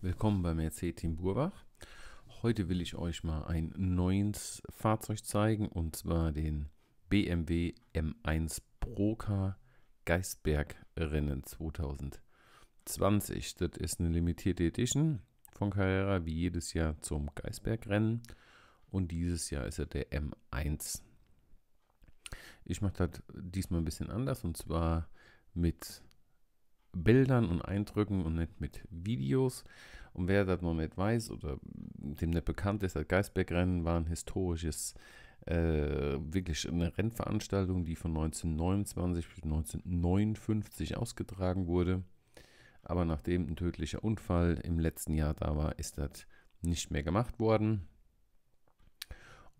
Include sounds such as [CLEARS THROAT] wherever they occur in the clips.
Willkommen beim Mercedes Team Burbach. Heute will ich euch mal ein neues Fahrzeug zeigen und zwar den BMW M1 Broca Geisberg Rennen 2020. Das ist eine limitierte Edition von Carrera wie jedes Jahr zum Geisberg Rennen und dieses Jahr ist er der M1. Ich mache das diesmal ein bisschen anders und zwar mit Bildern und Eindrücken und nicht mit Videos. Und wer das noch nicht weiß oder dem nicht bekannt ist, das Geisbergrennen war ein historisches, äh, wirklich eine Rennveranstaltung, die von 1929 bis 1959 ausgetragen wurde. Aber nachdem ein tödlicher Unfall im letzten Jahr da war, ist das nicht mehr gemacht worden.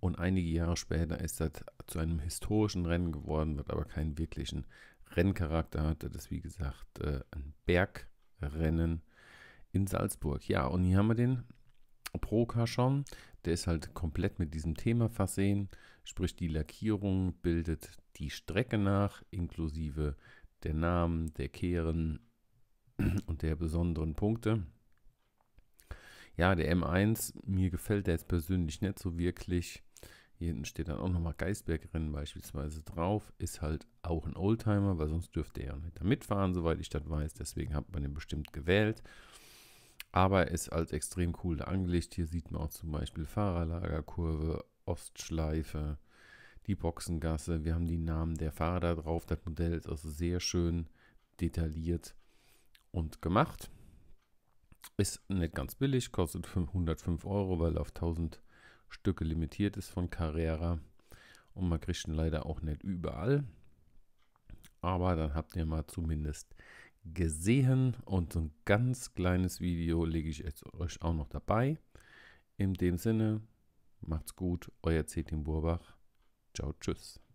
Und einige Jahre später ist das zu einem historischen Rennen geworden, wird aber keinen wirklichen Renncharakter hatte das, wie gesagt, äh, ein Bergrennen in Salzburg. Ja, und hier haben wir den Pro Cachon. Der ist halt komplett mit diesem Thema versehen. Sprich, die Lackierung bildet die Strecke nach, inklusive der Namen, der Kehren [CLEARS THROAT] und der besonderen Punkte. Ja, der M1, mir gefällt der jetzt persönlich nicht so wirklich. Hier hinten steht dann auch nochmal Geisbergrennen beispielsweise drauf. Ist halt auch ein Oldtimer, weil sonst dürfte er ja nicht da mitfahren, soweit ich das weiß. Deswegen hat man den bestimmt gewählt. Aber ist halt extrem cool angelegt. Hier sieht man auch zum Beispiel Fahrerlagerkurve, Ostschleife, die Boxengasse. Wir haben die Namen der Fahrer da drauf. Das Modell ist also sehr schön detailliert und gemacht. Ist nicht ganz billig, kostet 505 Euro, weil auf 1000 Euro. Stücke limitiert ist von Carrera. Und man kriegt ihn leider auch nicht überall. Aber dann habt ihr mal zumindest gesehen. Und so ein ganz kleines Video lege ich jetzt euch auch noch dabei. In dem Sinne, macht's gut, euer Cetin Burbach. Ciao, tschüss.